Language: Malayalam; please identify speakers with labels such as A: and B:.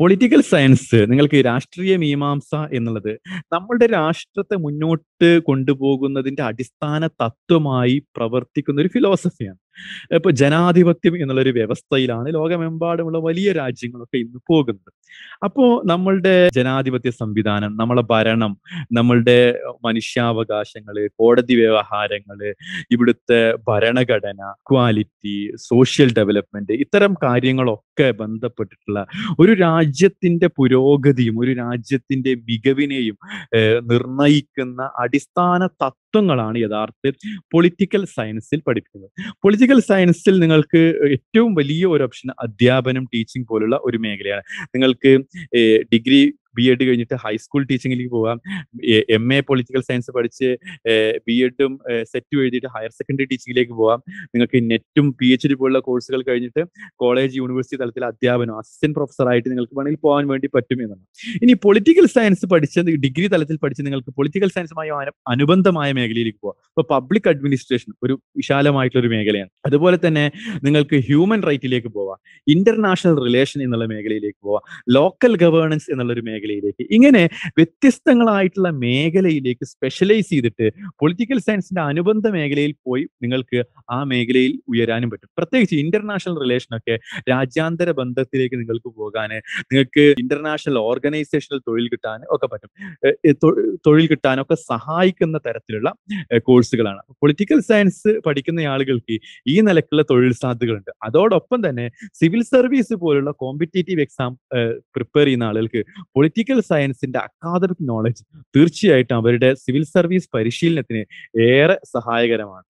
A: പൊളിറ്റിക്കൽ സയൻസ് നിങ്ങൾക്ക് രാഷ്ട്രീയ മീമാംസ എന്നുള്ളത് നമ്മളുടെ രാഷ്ട്രത്തെ മുന്നോട്ട് കൊണ്ടുപോകുന്നതിന്റെ അടിസ്ഥാന തത്വമായി പ്രവർത്തിക്കുന്ന ഒരു ഫിലോസഫിയാണ് ഇപ്പൊ ജനാധിപത്യം എന്നുള്ളൊരു വ്യവസ്ഥയിലാണ് ലോകമെമ്പാടുമുള്ള വലിയ രാജ്യങ്ങളൊക്കെ ഇന്ന് പോകുന്നത് അപ്പോ നമ്മളുടെ ജനാധിപത്യ സംവിധാനം നമ്മളെ ഭരണം നമ്മളുടെ മനുഷ്യാവകാശങ്ങള് കോടതി വ്യവഹാരങ്ങള് ഇവിടുത്തെ ഭരണഘടന ക്വാളിറ്റി സോഷ്യൽ ഡെവലപ്മെന്റ് ഇത്തരം കാര്യങ്ങളൊക്കെ ഒക്കെ ബന്ധപ്പെട്ടിട്ടുള്ള ഒരു രാജ്യത്തിന്റെ പുരോഗതിയും ഒരു രാജ്യത്തിന്റെ മികവിനെയും നിർണയിക്കുന്ന അടിസ്ഥാന തത്വങ്ങളാണ് യഥാർത്ഥത്തിൽ പൊളിറ്റിക്കൽ സയൻസിൽ പഠിപ്പിക്കുന്നത് പൊളിറ്റിക്കൽ സയൻസിൽ നിങ്ങൾക്ക് ഏറ്റവും വലിയ ഒരു ഓപ്ഷൻ അധ്യാപനം ടീച്ചിങ് പോലുള്ള ഒരു മേഖലയാണ് നിങ്ങൾക്ക് ഡിഗ്രി ബി എഡ് കഴിഞ്ഞിട്ട് ഹൈസ്കൂൾ ടീച്ചിങ്ങിലേക്ക് പോകാം എം എ പൊളിറ്റിക്കൽ സയൻസ് പഠിച്ച് ബി എഡും സെറ്റും എഴുതിയിട്ട് ഹയർ സെക്കൻഡറി ടീച്ചിങ്ങിലേക്ക് പോകാം നിങ്ങൾക്ക് നെറ്റും പി എച്ച് ഡി പോലുള്ള കോഴ്സുകൾ കഴിഞ്ഞിട്ട് കോളേജ് യൂണിവേഴ്സിറ്റി തലത്തിൽ അധ്യാപനം അസിസ്റ്റന്റ് പ്രൊഫസറായിട്ട് നിങ്ങൾക്ക് വേണമെങ്കിൽ പോകാൻ വേണ്ടി പറ്റും എന്നാണ് ഇനി പൊളിറ്റിക്കൽ സയൻസ് പഠിച്ച് ഡിഗ്രി തലത്തിൽ പഠിച്ച് നിങ്ങൾക്ക് പൊളിറ്റിക്കൽ സയൻസുമായി അനുബന്ധമായ മേഖലയിലേക്ക് പോകാം ഇപ്പൊ പബ്ലിക് അഡ്മിനിസ്ട്രേഷൻ ഒരു വിശാലമായിട്ടുള്ള ഒരു മേഖലയാണ് അതുപോലെ തന്നെ നിങ്ങൾക്ക് ഹ്യൂമൻ റൈറ്റിലേക്ക് പോവാം ഇന്റർനാഷണൽ റിലേഷൻ എന്നുള്ള മേഖലയിലേക്ക് പോവാം ലോക്കൽ ഗവേണൻസ് എന്നുള്ള ഒരു മേഖല മേഖലയിലേക്ക് ഇങ്ങനെ വ്യത്യസ്തങ്ങളായിട്ടുള്ള മേഖലയിലേക്ക് സ്പെഷ്യലൈസ് ചെയ്തിട്ട് പൊളിറ്റിക്കൽ സയൻസിന്റെ അനുബന്ധ മേഖലയിൽ പോയി നിങ്ങൾക്ക് ആ മേഖലയിൽ ഉയരാനും പറ്റും പ്രത്യേകിച്ച് ഇന്റർനാഷണൽ റിലേഷനൊക്കെ രാജ്യാന്തര ബന്ധത്തിലേക്ക് നിങ്ങൾക്ക് പോകാൻ നിങ്ങൾക്ക് ഇന്റർനാഷണൽ ഓർഗനൈസേഷനിൽ തൊഴിൽ കിട്ടാൻ ഒക്കെ പറ്റും തൊഴിൽ കിട്ടാനൊക്കെ സഹായിക്കുന്ന തരത്തിലുള്ള കോഴ്സുകളാണ് പൊളിറ്റിക്കൽ സയൻസ് പഠിക്കുന്ന ആളുകൾക്ക് ഈ നിലക്കുള്ള തൊഴിൽ സാധ്യതകളുണ്ട് അതോടൊപ്പം തന്നെ സിവിൽ സർവീസ് പോലുള്ള കോമ്പറ്റേറ്റീവ് എക്സാം പ്രിപ്പയർ ചെയ്യുന്ന ആളുകൾക്ക് പൊളിറ്റിക്കൽ സയൻസിന്റെ അക്കാദമിക് നോളജ് തീർച്ചയായിട്ടും അവരുടെ സിവിൽ സർവീസ് പരിശീലനത്തിന് ഏറെ സഹായകരമാണ്